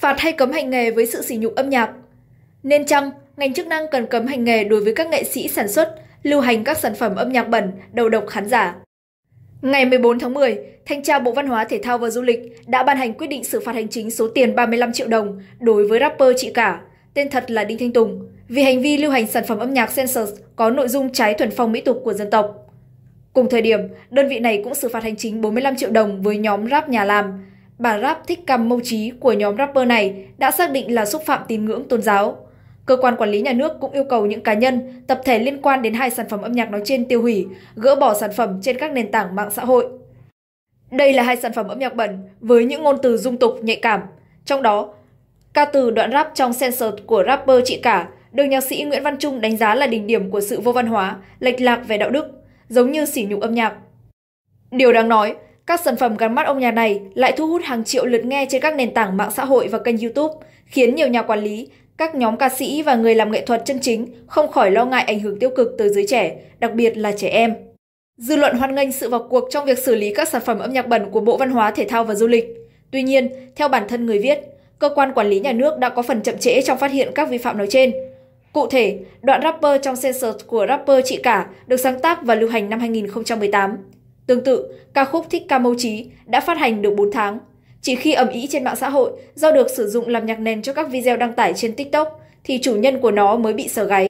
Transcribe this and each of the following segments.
phạt hay cấm hành nghề với sự sỉ nhục âm nhạc. Nên chăng, ngành chức năng cần cấm hành nghề đối với các nghệ sĩ sản xuất, lưu hành các sản phẩm âm nhạc bẩn, đầu độc khán giả. Ngày 14 tháng 10, Thanh tra Bộ Văn hóa Thể thao và Du lịch đã ban hành quyết định xử phạt hành chính số tiền 35 triệu đồng đối với rapper chị cả, tên thật là Đinh Thanh Tùng, vì hành vi lưu hành sản phẩm âm nhạc Sensors có nội dung trái thuần phong mỹ tục của dân tộc. Cùng thời điểm, đơn vị này cũng xử phạt hành chính 45 triệu đồng với nhóm rap nhà làm, bà rap thích cầm mâu trí của nhóm rapper này đã xác định là xúc phạm tín ngưỡng tôn giáo. Cơ quan quản lý nhà nước cũng yêu cầu những cá nhân, tập thể liên quan đến hai sản phẩm âm nhạc nói trên tiêu hủy, gỡ bỏ sản phẩm trên các nền tảng mạng xã hội. Đây là hai sản phẩm âm nhạc bẩn với những ngôn từ dung tục, nhạy cảm. Trong đó, ca từ đoạn rap trong Censored của rapper Chị Cả được nhạc sĩ Nguyễn Văn Trung đánh giá là đỉnh điểm của sự vô văn hóa, lệch lạc về đạo đức, giống như sỉ nhục âm nhạc. Điều đáng nói, các sản phẩm gắn mắt ông nhà này lại thu hút hàng triệu lượt nghe trên các nền tảng mạng xã hội và kênh YouTube, khiến nhiều nhà quản lý, các nhóm ca sĩ và người làm nghệ thuật chân chính không khỏi lo ngại ảnh hưởng tiêu cực tới giới trẻ, đặc biệt là trẻ em. Dư luận hoan nghênh sự vào cuộc trong việc xử lý các sản phẩm âm nhạc bẩn của Bộ Văn hóa, Thể thao và Du lịch. Tuy nhiên, theo bản thân người viết, cơ quan quản lý nhà nước đã có phần chậm trễ trong phát hiện các vi phạm nói trên. Cụ thể, đoạn rapper trong censor của rapper Chị Cả được sáng tác và lưu hành năm 2018. Tương tự, ca khúc Thích Ca Mâu Trí đã phát hành được 4 tháng. Chỉ khi ẩm ý trên mạng xã hội do được sử dụng làm nhạc nền cho các video đăng tải trên TikTok thì chủ nhân của nó mới bị sờ gáy.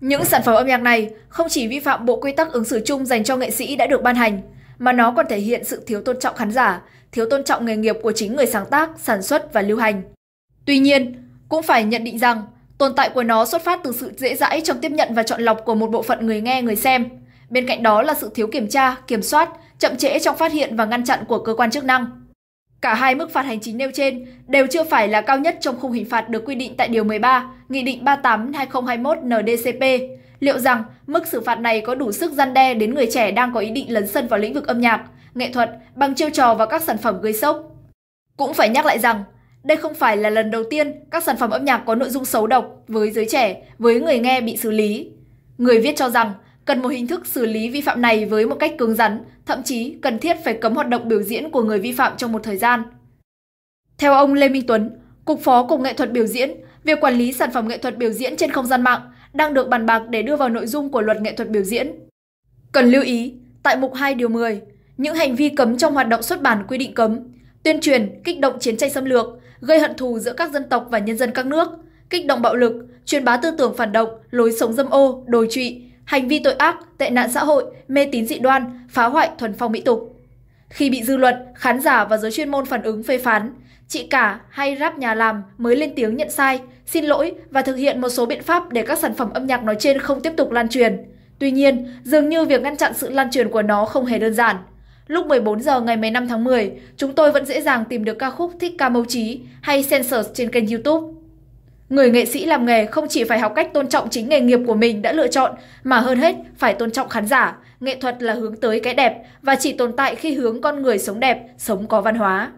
Những sản phẩm âm nhạc này không chỉ vi phạm bộ quy tắc ứng xử chung dành cho nghệ sĩ đã được ban hành, mà nó còn thể hiện sự thiếu tôn trọng khán giả, thiếu tôn trọng nghề nghiệp của chính người sáng tác, sản xuất và lưu hành. Tuy nhiên, cũng phải nhận định rằng tồn tại của nó xuất phát từ sự dễ dãi trong tiếp nhận và chọn lọc của một bộ phận người nghe người xem – Bên cạnh đó là sự thiếu kiểm tra, kiểm soát, chậm trễ trong phát hiện và ngăn chặn của cơ quan chức năng. Cả hai mức phạt hành chính nêu trên đều chưa phải là cao nhất trong khung hình phạt được quy định tại Điều 13, Nghị định 38-2021-NDCP. Liệu rằng mức xử phạt này có đủ sức gian đe đến người trẻ đang có ý định lấn sân vào lĩnh vực âm nhạc, nghệ thuật bằng chiêu trò và các sản phẩm gây sốc? Cũng phải nhắc lại rằng, đây không phải là lần đầu tiên các sản phẩm âm nhạc có nội dung xấu độc với giới trẻ, với người nghe bị xử lý. Người viết cho rằng cần một hình thức xử lý vi phạm này với một cách cứng rắn, thậm chí cần thiết phải cấm hoạt động biểu diễn của người vi phạm trong một thời gian. Theo ông Lê Minh Tuấn, Cục Phó Cục Nghệ thuật biểu diễn, việc quản lý sản phẩm nghệ thuật biểu diễn trên không gian mạng đang được bàn bạc để đưa vào nội dung của luật nghệ thuật biểu diễn. Cần lưu ý, tại mục 2 điều 10, những hành vi cấm trong hoạt động xuất bản quy định cấm, tuyên truyền, kích động chiến tranh xâm lược, gây hận thù giữa các dân tộc và nhân dân các nước, kích động bạo lực, truyền bá tư tưởng phản động, lối sống dâm ô, đồi trụy, hành vi tội ác, tệ nạn xã hội, mê tín dị đoan, phá hoại thuần phong mỹ tục. Khi bị dư luận, khán giả và giới chuyên môn phản ứng phê phán, chị cả hay rap nhà làm mới lên tiếng nhận sai, xin lỗi và thực hiện một số biện pháp để các sản phẩm âm nhạc nói trên không tiếp tục lan truyền. Tuy nhiên, dường như việc ngăn chặn sự lan truyền của nó không hề đơn giản. Lúc 14 giờ ngày 15 tháng 10, chúng tôi vẫn dễ dàng tìm được ca khúc Thích ca mâu trí hay Sensors trên kênh YouTube. Người nghệ sĩ làm nghề không chỉ phải học cách tôn trọng chính nghề nghiệp của mình đã lựa chọn, mà hơn hết phải tôn trọng khán giả. Nghệ thuật là hướng tới cái đẹp và chỉ tồn tại khi hướng con người sống đẹp, sống có văn hóa.